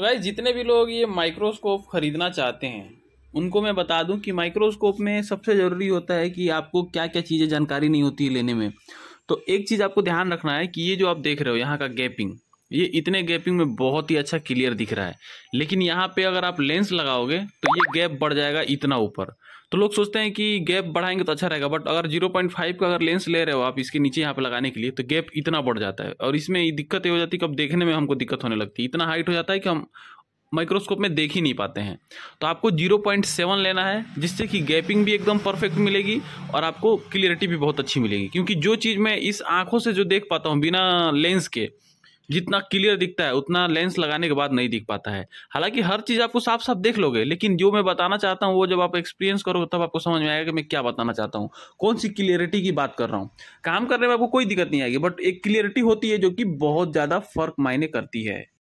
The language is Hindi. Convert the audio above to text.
तो गाइज जितने भी लोग ये माइक्रोस्कोप ख़रीदना चाहते हैं उनको मैं बता दूं कि माइक्रोस्कोप में सबसे ज़रूरी होता है कि आपको क्या क्या चीज़ें जानकारी नहीं होती है लेने में तो एक चीज़ आपको ध्यान रखना है कि ये जो आप देख रहे हो यहाँ का गैपिंग ये इतने गैपिंग में बहुत ही अच्छा क्लियर दिख रहा है लेकिन यहाँ पे अगर आप लेंस लगाओगे तो ये गैप बढ़ जाएगा इतना ऊपर तो लोग सोचते हैं कि गैप बढ़ाएंगे तो अच्छा रहेगा बट अगर 0.5 का अगर लेंस ले रहे हो आप इसके नीचे यहाँ पे लगाने के लिए तो गैप इतना बढ़ जाता है और इसमें दिक्कत ये हो जाती है कि अब देखने में हमको दिक्कत होने लगती है इतना हाइट हो जाता है कि हम माइक्रोस्कोप में देख ही नहीं पाते हैं तो आपको 0.7 लेना है जिससे कि गैपिंग भी एकदम परफेक्ट मिलेगी और आपको क्लियरिटी भी बहुत अच्छी मिलेगी क्योंकि जो चीज़ मैं इस आंखों से जो देख पाता हूँ बिना लेंस के जितना क्लियर दिखता है उतना लेंस लगाने के बाद नहीं दिख पाता है हालांकि हर चीज़ आपको साफ साफ देख लोगे लेकिन जो मैं बताना चाहता हूँ वो जब आप एक्सपीरियंस करोगे तब आपको समझ में आएगा कि मैं क्या बताना चाहता हूँ कौन सी क्लियरिटी की बात कर रहा हूँ काम करने में आपको कोई दिक्कत नहीं आएगी बट एक क्लियरिटी होती है जो कि बहुत ज़्यादा फर्क मायने करती है